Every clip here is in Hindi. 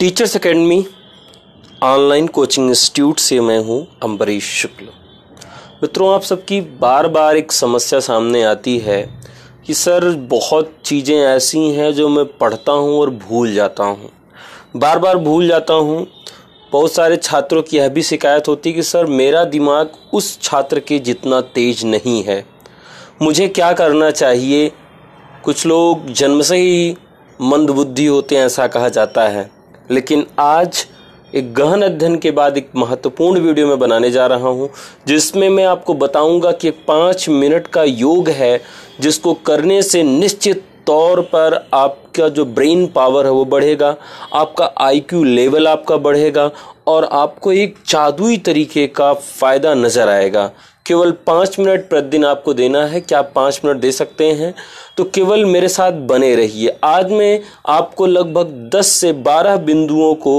teachers academy online coaching institute से मैं हूं अम्बरीश शुक्ल मित्रों आप सबकी बार बार एक समस्या सामने आती है कि सर बहुत चीज़ें ऐसी हैं जो मैं पढ़ता हूं और भूल जाता हूं बार बार भूल जाता हूं बहुत सारे छात्रों की यह भी शिकायत होती कि सर मेरा दिमाग उस छात्र के जितना तेज नहीं है मुझे क्या करना चाहिए कुछ लोग जन्म से ही मंदबुद्धि होते हैं ऐसा कहा जाता है लेकिन आज एक गहन अध्ययन के बाद एक महत्वपूर्ण वीडियो में बनाने जा रहा हूं जिसमें मैं आपको बताऊंगा कि पाँच मिनट का योग है जिसको करने से निश्चित तौर पर आपका जो ब्रेन पावर है वो बढ़ेगा आपका आईक्यू लेवल आपका बढ़ेगा और आपको एक जादुई तरीके का फ़ायदा नज़र आएगा केवल पाँच मिनट प्रतिदिन आपको देना है क्या आप पाँच मिनट दे सकते हैं तो केवल मेरे साथ बने रहिए आज मैं आपको लगभग दस से बारह बिंदुओं को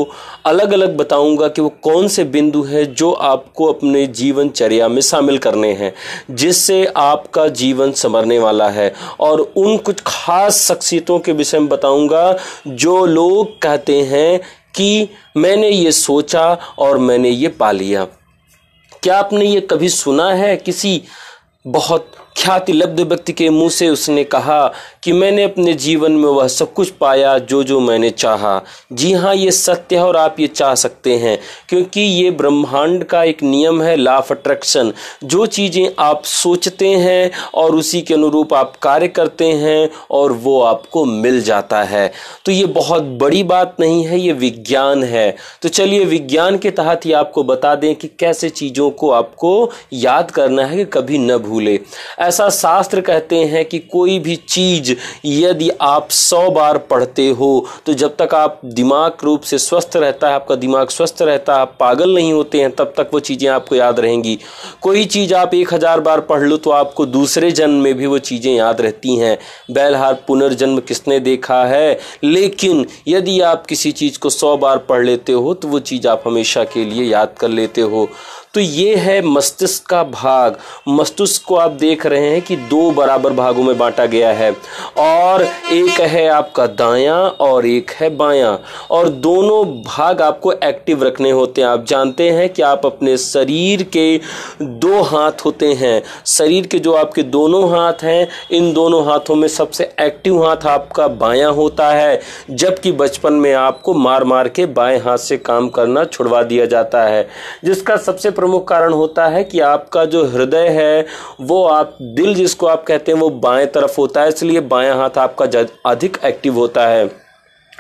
अलग अलग बताऊंगा कि वो कौन से बिंदु हैं जो आपको अपने जीवनचर्या में शामिल करने हैं जिससे आपका जीवन संवरने वाला है और उन कुछ खास शख्सियतों के विषय में बताऊंगा जो लोग कहते हैं कि मैंने ये सोचा और मैंने ये पा लिया क्या आपने ये कभी सुना है किसी बहुत ख्याति लब्ध व्यक्ति के मुंह से उसने कहा कि मैंने अपने जीवन में वह सब कुछ पाया जो जो मैंने चाहा जी हाँ ये सत्य है और आप ये चाह सकते हैं क्योंकि ये ब्रह्मांड का एक नियम है लाफ अट्रैक्शन जो चीज़ें आप सोचते हैं और उसी के अनुरूप आप कार्य करते हैं और वो आपको मिल जाता है तो ये बहुत बड़ी बात नहीं है ये विज्ञान है तो चलिए विज्ञान के तहत ही आपको बता दें कि कैसे चीज़ों को आपको याद करना है कि कभी न भूले ऐसा शास्त्र कहते हैं कि कोई भी चीज़ यदि आप सौ बार पढ़ते हो तो जब तक आप दिमाग रूप से स्वस्थ रहता है आपका दिमाग स्वस्थ रहता है आप पागल नहीं होते हैं तब तक वो चीज़ें आपको याद रहेंगी कोई चीज़ आप एक हज़ार बार पढ़ लो तो आपको दूसरे जन्म में भी वो चीज़ें याद रहती हैं बैलहार पुनर्जन्म किसने देखा है लेकिन यदि आप किसी चीज़ को सौ बार पढ़ लेते हो तो वो चीज़ आप हमेशा के लिए याद कर लेते हो तो ये है मस्तिष्क का भाग मस्तिष्क को आप देख रहे हैं कि दो बराबर भागों में बांटा गया है और एक है आपका दायां और एक है बायां और दोनों भाग आपको एक्टिव रखने होते हैं आप जानते हैं कि आप अपने शरीर के दो हाथ होते हैं शरीर के जो आपके दोनों हाथ हैं इन दोनों हाथों में सबसे एक्टिव हाथ आपका बायां होता है जबकि बचपन में आपको मार मार के बाएं हाथ से काम करना छुड़वा दिया जाता है जिसका सबसे प्रभाव प्रमुख कारण होता है कि आपका जो हृदय है वो आप दिल जिसको आप कहते हैं वो बाएं तरफ होता है इसलिए बाएं हाथ आपका अधिक एक्टिव होता है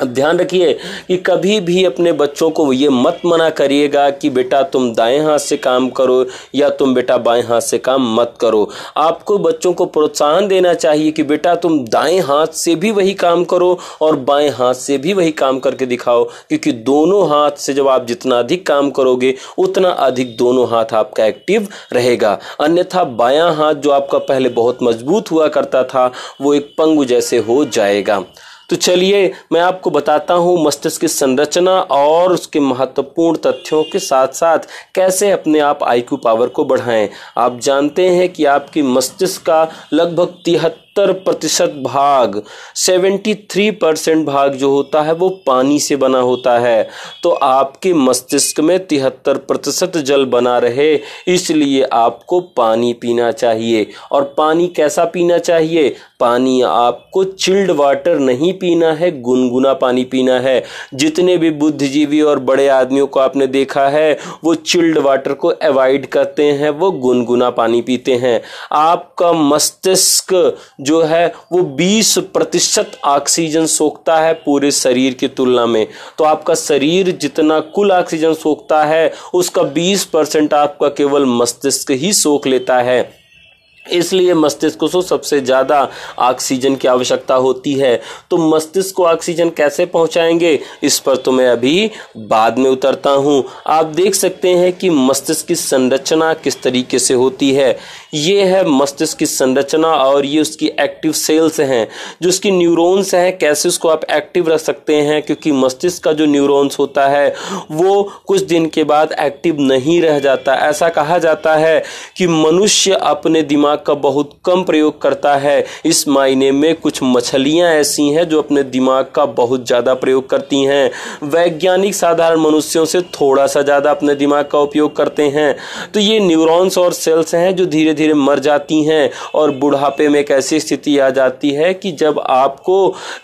अब ध्यान रखिए कि कभी भी अपने बच्चों को ये मत मना करिएगा कि बेटा तुम दाएं हाथ से काम करो या तुम बेटा बाएं हाथ से काम मत करो आपको बच्चों को प्रोत्साहन देना चाहिए कि बेटा तुम दाएं हाथ से भी वही काम करो और बाएं हाथ से भी वही काम करके दिखाओ क्योंकि दोनों हाथ से जब आप जितना अधिक काम करोगे उतना अधिक दोनों हाथ आपका एक्टिव रहेगा अन्यथा बाया हाथ जो आपका पहले बहुत मजबूत हुआ करता था वो एक पंगु जैसे हो जाएगा तो चलिए मैं आपको बताता हूँ मस्तिष्क की संरचना और उसके महत्वपूर्ण तथ्यों के साथ साथ कैसे अपने आप आईक्यू पावर को बढ़ाएं आप जानते हैं कि आपकी मस्तिष्क का लगभग तिहत्तर सत्तर प्रतिशत भाग सेवेंटी थ्री परसेंट भाग जो होता है वो पानी से बना होता है तो आपके मस्तिष्क में तिहत्तर प्रतिशत जल बना रहे इसलिए आपको पानी पीना चाहिए और पानी कैसा पीना चाहिए पानी आपको चिल्ड वाटर नहीं पीना है गुनगुना पानी पीना है जितने भी बुद्धिजीवी और बड़े आदमियों को आपने देखा है वो चिल्ड वाटर को अवॉइड करते हैं वो गुनगुना पानी पीते हैं आपका मस्तिष्क जो है वो 20 प्रतिशत ऑक्सीजन सोखता है पूरे शरीर की तुलना में तो आपका शरीर जितना कुल ऑक्सीजन सोखता है उसका 20 परसेंट आपका केवल मस्तिष्क ही सोख लेता है इसलिए मस्तिष्क को सबसे ज़्यादा ऑक्सीजन की आवश्यकता होती है तो मस्तिष्क को ऑक्सीजन कैसे पहुंचाएंगे इस पर तो मैं अभी बाद में उतरता हूं आप देख सकते हैं कि मस्तिष्क की संरचना किस तरीके से होती है ये है मस्तिष्क की संरचना और ये उसकी एक्टिव सेल्स हैं जो उसकी न्यूरोन्स हैं कैसे उसको आप एक्टिव रख सकते हैं क्योंकि मस्तिष्क का जो न्यूरोन्स होता है वो कुछ दिन के बाद एक्टिव नहीं रह जाता ऐसा कहा जाता है कि मनुष्य अपने दिमाग का बहुत कम प्रयोग करता है इस मायने में कुछ मछलियां ऐसी हैं जो अपने दिमाग का बहुत ज़्यादा प्रयोग करती हैं वैज्ञानिक साधारण मनुष्यों से थोड़ा सा ज़्यादा अपने दिमाग का उपयोग करते हैं तो ये न्यूरॉन्स और सेल्स हैं जो धीरे धीरे मर जाती हैं और बुढ़ापे में एक ऐसी स्थिति आ जाती है कि जब आपको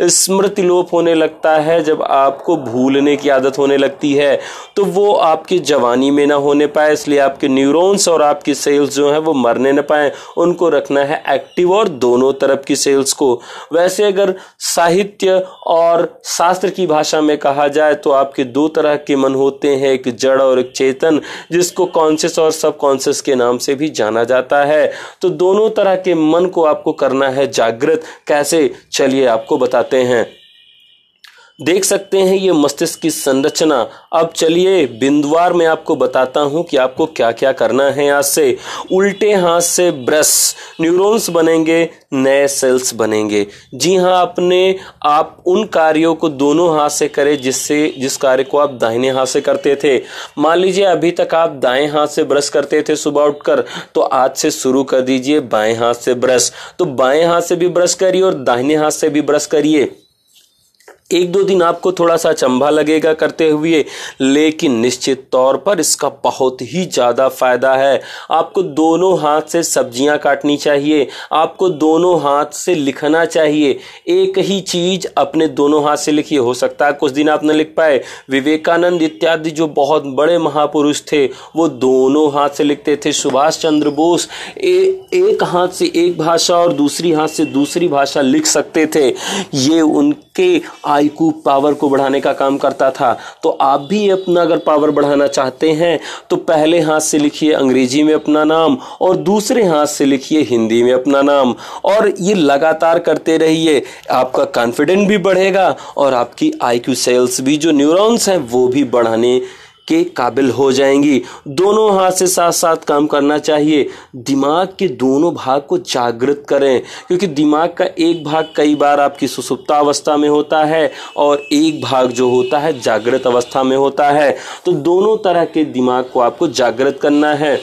स्मृति लोप होने लगता है जब आपको भूलने की आदत होने लगती है तो वो आपकी जवानी में ना होने पाए इसलिए आपके न्यूरॉन्स और आपकी सेल्स जो हैं वो मरने ना पाए उनको रखना है एक्टिव और दोनों तरफ की सेल्स को वैसे अगर साहित्य और शास्त्र की भाषा में कहा जाए तो आपके दो तरह के मन होते हैं एक जड़ और एक चेतन जिसको कॉन्शियस और सब कॉन्शियस के नाम से भी जाना जाता है तो दोनों तरह के मन को आपको करना है जागृत कैसे चलिए आपको बताते हैं देख सकते हैं ये मस्तिष्क की संरचना अब चलिए बिंदुवार में आपको बताता हूं कि आपको क्या क्या करना है आज से उल्टे हाथ से ब्रश न्यूरॉन्स बनेंगे नए सेल्स बनेंगे जी हाँ अपने आप उन कार्यों को दोनों हाथ से करें जिससे जिस कार्य को आप दाहिने हाथ से करते थे मान लीजिए अभी तक आप दाएं हाथ से ब्रश करते थे सुबह उठकर तो आज से शुरू कर दीजिए बाएं हाथ से ब्रश तो बाएं हाथ से भी ब्रश करिए और दाहिने हाथ से भी ब्रश करिए एक दो दिन आपको थोड़ा सा चंभा लगेगा करते हुए लेकिन निश्चित तौर पर इसका बहुत ही ज़्यादा फायदा है आपको दोनों हाथ से सब्जियां काटनी चाहिए आपको दोनों हाथ से लिखना चाहिए एक ही चीज़ अपने दोनों हाथ से लिखिए हो सकता है कुछ दिन आप न लिख पाए विवेकानंद इत्यादि जो बहुत बड़े महापुरुष थे वो दोनों हाथ से लिखते थे सुभाष चंद्र बोस ए, एक हाथ से एक भाषा और दूसरी हाथ से दूसरी भाषा लिख सकते थे ये उन के आईक्यू पावर को बढ़ाने का काम करता था तो आप भी अपना अगर पावर बढ़ाना चाहते हैं तो पहले हाथ से लिखिए अंग्रेजी में अपना नाम और दूसरे हाथ से लिखिए हिंदी में अपना नाम और ये लगातार करते रहिए आपका कॉन्फिडेंट भी बढ़ेगा और आपकी आईक्यू सेल्स भी जो न्यूरॉन्स हैं वो भी बढ़ाने के काबिल हो जाएंगी दोनों हाथ से साथ साथ काम करना चाहिए दिमाग के दोनों भाग को जागृत करें क्योंकि दिमाग का एक भाग कई बार आपकी सुसुप्ता अवस्था में होता है और एक भाग जो होता है जागृत अवस्था में होता है तो दोनों तरह के दिमाग को आपको जागृत करना है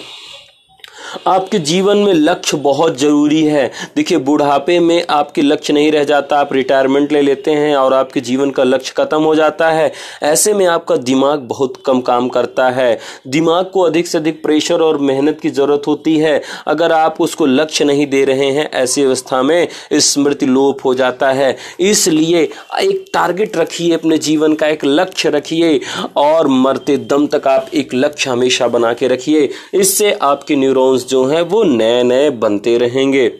आपके जीवन में लक्ष्य बहुत ज़रूरी है देखिए बुढ़ापे में आपके लक्ष्य नहीं रह जाता आप रिटायरमेंट ले लेते हैं और आपके जीवन का लक्ष्य ख़त्म हो जाता है ऐसे में आपका दिमाग बहुत कम काम करता है दिमाग को अधिक से अधिक प्रेशर और मेहनत की ज़रूरत होती है अगर आप उसको लक्ष्य नहीं दे रहे हैं ऐसी अवस्था में स्मृति लोप हो जाता है इसलिए एक टारगेट रखिए अपने जीवन का एक लक्ष्य रखिए और मरते दम तक आप एक लक्ष्य हमेशा बना के रखिए इससे आपके न्यूरो अकाउंट्स जो हैं वो नए नए बनते रहेंगे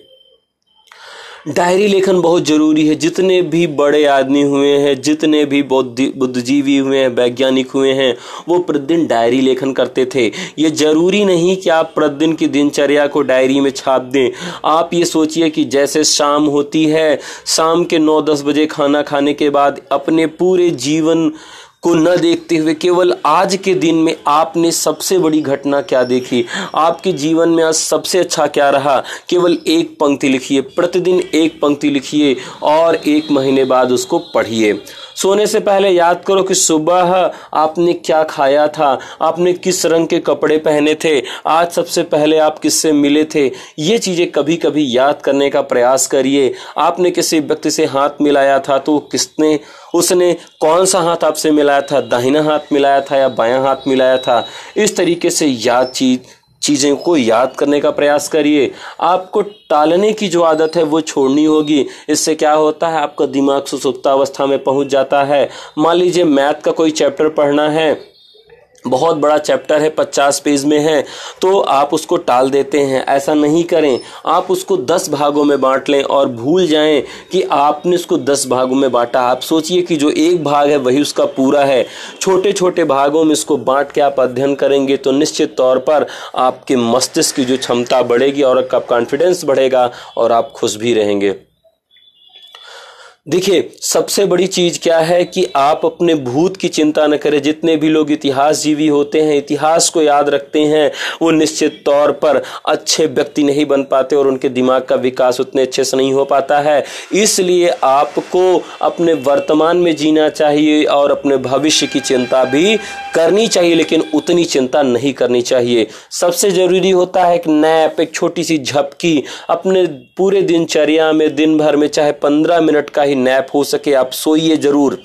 डायरी लेखन बहुत ज़रूरी है जितने भी बड़े आदमी हुए हैं जितने भी बौद्धि बुद्धिजीवी हुए हैं वैज्ञानिक हुए हैं वो प्रतिदिन डायरी लेखन करते थे ये ज़रूरी नहीं कि आप प्रतिदिन की दिनचर्या को डायरी में छाप दें आप ये सोचिए कि जैसे शाम होती है शाम के नौ दस बजे खाना खाने के बाद अपने पूरे जीवन को न देखते हुए केवल आज के दिन में आपने सबसे बड़ी घटना क्या देखी आपके जीवन में आज सबसे अच्छा क्या रहा केवल एक पंक्ति लिखिए प्रतिदिन एक पंक्ति लिखिए और एक महीने बाद उसको पढ़िए सोने से पहले याद करो कि सुबह आपने क्या खाया था आपने किस रंग के कपड़े पहने थे आज सबसे पहले आप किससे मिले थे ये चीज़ें कभी कभी याद करने का प्रयास करिए आपने किसी व्यक्ति से हाथ मिलाया था तो किसने उसने कौन सा हाथ आपसे मिलाया था दाहिना हाथ मिलाया था या बायां हाथ मिलाया था इस तरीके से याद चीज़ चीज़ों को याद करने का प्रयास करिए आपको टालने की जो आदत है वो छोड़नी होगी इससे क्या होता है आपका दिमाग सुसुप्ता अवस्था में पहुंच जाता है मान लीजिए मैथ का कोई चैप्टर पढ़ना है बहुत बड़ा चैप्टर है पचास पेज में है तो आप उसको टाल देते हैं ऐसा नहीं करें आप उसको दस भागों में बांट लें और भूल जाएं कि आपने उसको दस भागों में बांटा आप सोचिए कि जो एक भाग है वही उसका पूरा है छोटे छोटे भागों में इसको बांट के आप अध्ययन करेंगे तो निश्चित तौर पर आपके मस्तिष्क की जो क्षमता बढ़ेगी और आपका कॉन्फिडेंस बढ़ेगा और आप खुश भी रहेंगे देखिए सबसे बड़ी चीज क्या है कि आप अपने भूत की चिंता न करें जितने भी लोग इतिहास जीवी होते हैं इतिहास को याद रखते हैं वो निश्चित तौर पर अच्छे व्यक्ति नहीं बन पाते और उनके दिमाग का विकास उतने अच्छे से नहीं हो पाता है इसलिए आपको अपने वर्तमान में जीना चाहिए और अपने भविष्य की चिंता भी करनी चाहिए लेकिन उतनी चिंता नहीं करनी चाहिए सबसे ज़रूरी होता है एक नैप एक छोटी सी झपकी अपने पूरे दिनचर्या में दिन भर में चाहे पंद्रह मिनट का ही नैप हो सके आप सोइए जरूर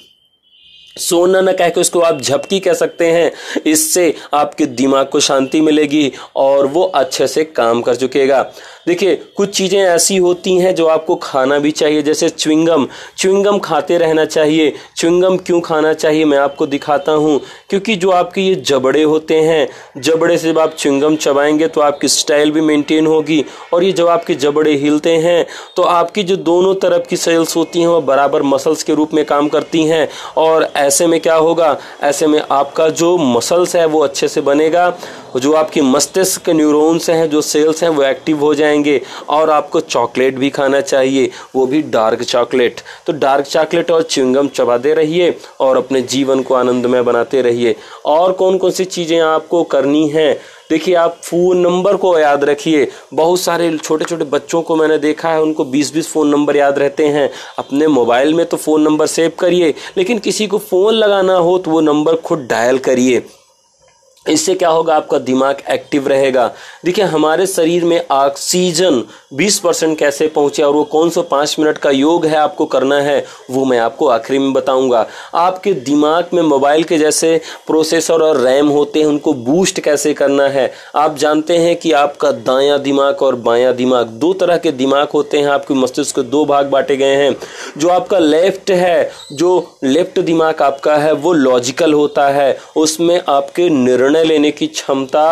सोना न कह के उसको आप झपकी कह सकते हैं इससे आपके दिमाग को शांति मिलेगी और वो अच्छे से काम कर चुकेगा देखिए कुछ चीज़ें ऐसी होती हैं जो आपको खाना भी चाहिए जैसे च्विंगम च्विंगम खाते रहना चाहिए च्विंगम क्यों खाना चाहिए मैं आपको दिखाता हूँ क्योंकि जो आपके ये जबड़े होते हैं जबड़े से जब आप च्विंगम चबाएंगे तो आपकी स्टाइल भी मेंटेन होगी और ये जब आपके जबड़े हिलते हैं तो आपकी जो दोनों तरफ की सेल्स होती हैं वो बराबर मसल्स के रूप में काम करती हैं और ऐसे में क्या होगा ऐसे में आपका जो मसल्स है वो अच्छे से बनेगा जो आपकी मस्तिष्क के हैं जो सेल्स हैं वो एक्टिव हो जाएंगे और आपको चॉकलेट भी खाना चाहिए वो भी डार्क चॉकलेट तो डार्क चॉकलेट और चिंगम चबाते रहिए और अपने जीवन को आनंदमय बनाते रहिए और कौन कौन सी चीज़ें आपको करनी हैं देखिए आप फ़ोन नंबर को याद रखिए बहुत सारे छोटे छोटे बच्चों को मैंने देखा है उनको 20-20 फ़ोन नंबर याद रहते हैं अपने मोबाइल में तो फ़ोन नंबर सेव करिए लेकिन किसी को फ़ोन लगाना हो तो वो नंबर खुद डायल करिए इससे क्या होगा आपका दिमाग एक्टिव रहेगा देखिए हमारे शरीर में ऑक्सीजन बीस परसेंट कैसे पहुंचे और वो कौन सा पाँच मिनट का योग है आपको करना है वो मैं आपको आखिरी में बताऊंगा आपके दिमाग में मोबाइल के जैसे प्रोसेसर और रैम होते हैं उनको बूस्ट कैसे करना है आप जानते हैं कि आपका दायां दिमाग और बायां दिमाग दो तरह के दिमाग होते हैं आपके मस्तिष्क के दो भाग बांटे गए हैं जो आपका लेफ्ट है जो लेफ्ट दिमाग आपका है वो लॉजिकल होता है उसमें आपके निर्णय लेने की क्षमता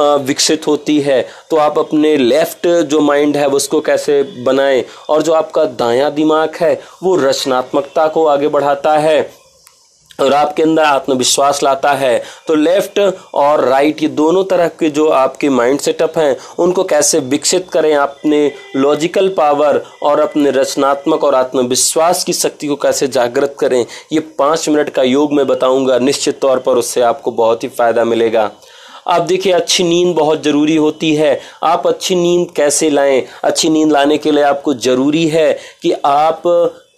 विकसित होती है तो आप अपने लेफ्ट जो माइंड है उसको कैसे बनाएं और जो आपका दायां दिमाग है वो रचनात्मकता को आगे बढ़ाता है और आपके अंदर आत्मविश्वास लाता है तो लेफ्ट और राइट ये दोनों तरह के जो आपके माइंड सेटअप हैं उनको कैसे विकसित करें अपने लॉजिकल पावर और अपने रचनात्मक और आत्मविश्वास की शक्ति को कैसे जागृत करें ये पाँच मिनट का योग मैं बताऊंगा निश्चित तौर पर उससे आपको बहुत ही फ़ायदा मिलेगा आप देखिए अच्छी नींद बहुत ज़रूरी होती है आप अच्छी नींद कैसे लाएं अच्छी नींद लाने के लिए आपको ज़रूरी है कि आप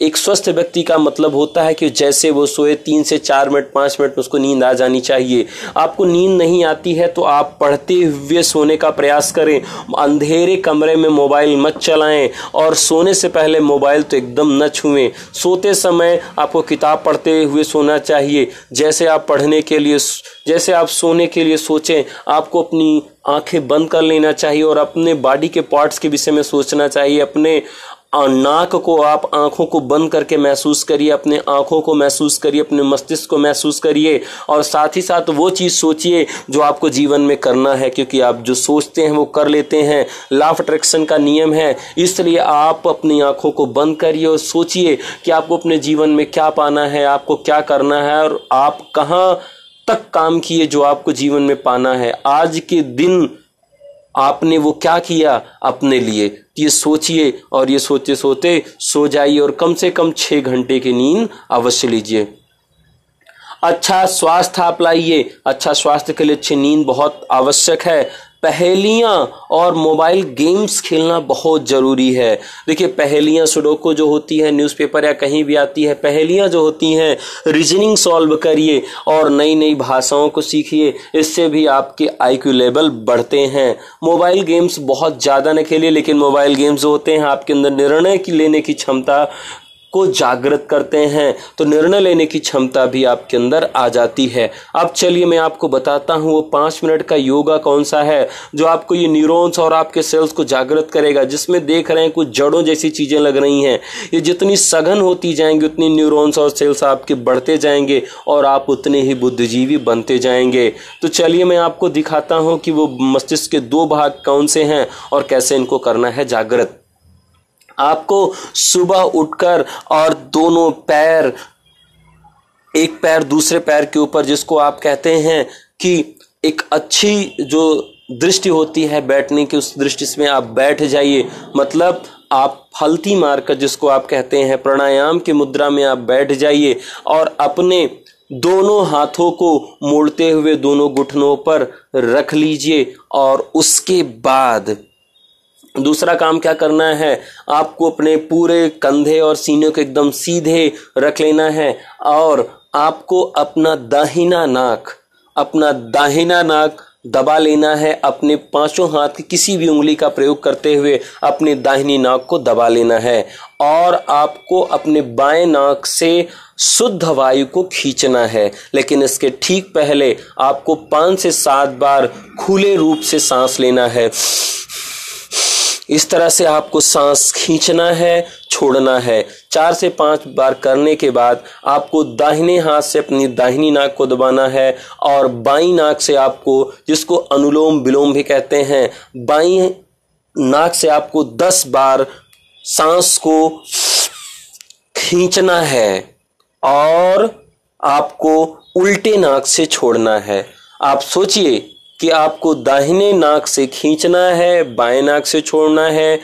एक स्वस्थ व्यक्ति का मतलब होता है कि जैसे वो सोए तीन से चार मिनट पाँच मिनट उसको नींद आ जानी चाहिए आपको नींद नहीं आती है तो आप पढ़ते हुए सोने का प्रयास करें अंधेरे कमरे में मोबाइल मत चलाएं और सोने से पहले मोबाइल तो एकदम न छुएं सोते समय आपको किताब पढ़ते हुए सोना चाहिए जैसे आप पढ़ने के लिए जैसे आप सोने के लिए सोचें आपको अपनी आंखें बंद कर लेना चाहिए और अपने बॉडी के पार्ट्स के विषय में सोचना चाहिए अपने और नाक को आप आंखों को बंद करके महसूस करिए अपने आंखों को महसूस करिए अपने मस्तिष्क को महसूस करिए और साथ ही साथ वो चीज़ सोचिए जो आपको जीवन में करना है क्योंकि आप जो सोचते हैं वो कर लेते हैं लाफ अट्रैक्शन का नियम है इसलिए आप अपनी आंखों को बंद करिए और सोचिए कि आपको अपने जीवन में क्या पाना है आपको क्या करना है और आप कहाँ तक काम किए जो आपको जीवन में पाना है आज के दिन आपने वो क्या किया अपने लिए तो ये सोचिए और ये सोचते सोते सो जाइए और कम से कम छः घंटे की नींद अवश्य लीजिए अच्छा स्वास्थ्य आप लाइए अच्छा स्वास्थ्य के लिए अच्छी नींद बहुत आवश्यक है पहेलियाँ और मोबाइल गेम्स खेलना बहुत ज़रूरी है देखिए पहेलियाँ सुडोको जो होती है न्यूज़पेपर या कहीं भी आती है पहेलियाँ जो होती हैं रीजनिंग सॉल्व करिए और नई नई भाषाओं को सीखिए इससे भी आपके आईक्यू लेवल बढ़ते हैं मोबाइल गेम्स बहुत ज़्यादा न खेलिए लेकिन मोबाइल गेम्स होते हैं आपके अंदर निर्णय की लेने की क्षमता को जागृत करते हैं तो निर्णय लेने की क्षमता भी आपके अंदर आ जाती है अब चलिए मैं आपको बताता हूँ वो पाँच मिनट का योगा कौन सा है जो आपको ये न्यूरोन्स और आपके सेल्स को जागृत करेगा जिसमें देख रहे हैं कुछ जड़ों जैसी चीज़ें लग रही हैं ये जितनी सघन होती जाएंगी उतनी न्यूरोन्स और सेल्स आपके बढ़ते जाएंगे और आप उतने ही बुद्धिजीवी बनते जाएंगे तो चलिए मैं आपको दिखाता हूँ कि वो मस्तिष्क के दो भाग कौन से हैं और कैसे इनको करना है जागृत आपको सुबह उठकर और दोनों पैर एक पैर दूसरे पैर के ऊपर जिसको आप कहते हैं कि एक अच्छी जो दृष्टि होती है बैठने की उस दृष्टि में आप बैठ जाइए मतलब आप फलती मारकर जिसको आप कहते हैं प्राणायाम की मुद्रा में आप बैठ जाइए और अपने दोनों हाथों को मोड़ते हुए दोनों घुटनों पर रख लीजिए और उसके बाद दूसरा काम क्या करना है आपको अपने पूरे कंधे और सीने को एकदम सीधे रख लेना है और आपको अपना दाहिना नाक अपना दाहिना नाक दबा लेना है अपने पांचों हाथ की किसी भी उंगली का प्रयोग करते हुए अपने दाहिनी नाक को दबा लेना है और आपको अपने बाएं नाक से शुद्ध वायु को खींचना है लेकिन इसके ठीक पहले आपको पाँच से सात बार खुले रूप से सांस लेना है इस तरह से आपको सांस खींचना है छोड़ना है चार से पांच बार करने के बाद आपको दाहिने हाथ से अपनी दाहिनी नाक को दबाना है और बाई नाक से आपको जिसको अनुलोम विलोम भी कहते हैं बाई नाक से आपको दस बार सांस को खींचना है और आपको उल्टे नाक से छोड़ना है आप सोचिए कि आपको दाहिने नाक से खींचना है बाएं नाक से छोड़ना है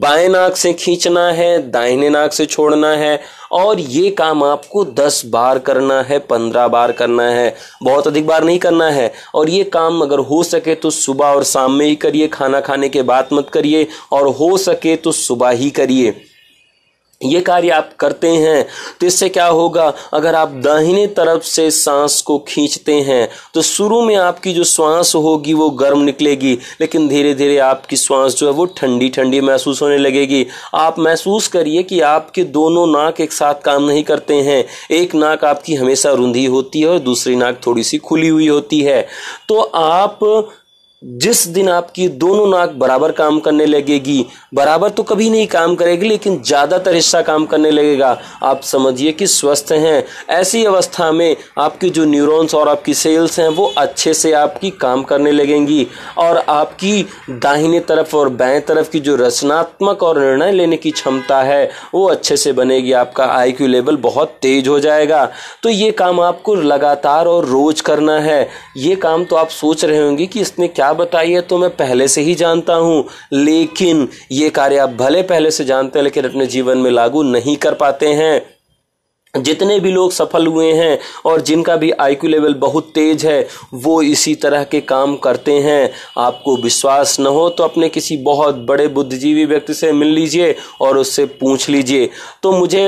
बाएं नाक से खींचना है दाहिने नाक से छोड़ना है और ये काम आपको दस बार करना है पंद्रह बार करना है बहुत अधिक बार नहीं करना है और ये काम अगर हो सके तो सुबह और शाम में ही करिए खाना खाने के बाद मत करिए और हो सके तो सुबह ही करिए ये कार्य आप करते हैं तो इससे क्या होगा अगर आप दाहिने तरफ से सांस को खींचते हैं तो शुरू में आपकी जो श्वास होगी वो गर्म निकलेगी लेकिन धीरे धीरे आपकी श्वास जो है वो ठंडी ठंडी महसूस होने लगेगी आप महसूस करिए कि आपके दोनों नाक एक साथ काम नहीं करते हैं एक नाक आपकी हमेशा रुंधी होती है और दूसरी नाक थोड़ी सी खुली हुई होती है तो आप जिस दिन आपकी दोनों नाक बराबर काम करने लगेगी बराबर तो कभी नहीं काम करेगी लेकिन ज़्यादातर हिस्सा काम करने लगेगा आप समझिए कि स्वस्थ हैं ऐसी अवस्था में आपके जो न्यूरॉन्स और आपकी सेल्स हैं वो अच्छे से आपकी काम करने लगेंगी और आपकी दाहिने तरफ और बाएं तरफ की जो रचनात्मक और निर्णय लेने की क्षमता है वो अच्छे से बनेगी आपका क्यू लेवल बहुत तेज हो जाएगा तो ये काम आपको लगातार और रोज करना है ये काम तो आप सोच रहे होंगे कि इसमें क्या बताइए तो मैं पहले से ही जानता हूँ लेकिन ये कार्य आप भले पहले से जानते हैं लेकिन अपने जीवन में लागू नहीं कर पाते हैं जितने भी लोग सफल हुए हैं और जिनका भी आईक्यू लेवल बहुत तेज है वो इसी तरह के काम करते हैं आपको विश्वास न हो तो अपने किसी बहुत बड़े बुद्धिजीवी व्यक्ति से मिल लीजिए और उससे पूछ लीजिए तो मुझे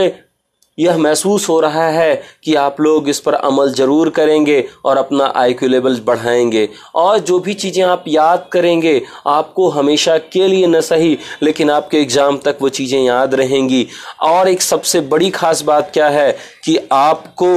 यह महसूस हो रहा है कि आप लोग इस पर अमल ज़रूर करेंगे और अपना आई क्यू लेवल बढ़ाएंगे और जो भी चीज़ें आप याद करेंगे आपको हमेशा के लिए न सही लेकिन आपके एग्ज़ाम तक वो चीज़ें याद रहेंगी और एक सबसे बड़ी ख़ास बात क्या है कि आपको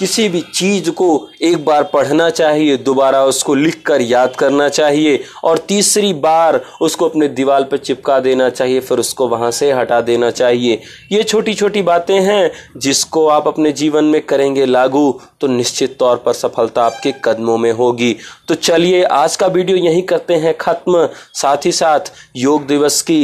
किसी भी चीज़ को एक बार पढ़ना चाहिए दोबारा उसको लिख कर याद करना चाहिए और तीसरी बार उसको अपने दीवार पर चिपका देना चाहिए फिर उसको वहाँ से हटा देना चाहिए ये छोटी छोटी बातें हैं जिसको आप अपने जीवन में करेंगे लागू तो निश्चित तौर पर सफलता आपके कदमों में होगी तो चलिए आज का वीडियो यहीं करते हैं ख़त्म साथ ही साथ योग दिवस की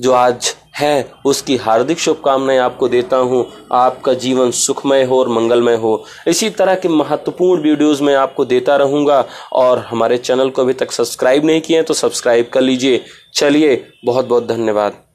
जो आज है उसकी हार्दिक शुभकामनाएं आपको देता हूं आपका जीवन सुखमय हो और मंगलमय हो इसी तरह के महत्वपूर्ण वीडियोस मैं आपको देता रहूंगा और हमारे चैनल को अभी तक सब्सक्राइब नहीं किए तो सब्सक्राइब कर लीजिए चलिए बहुत बहुत धन्यवाद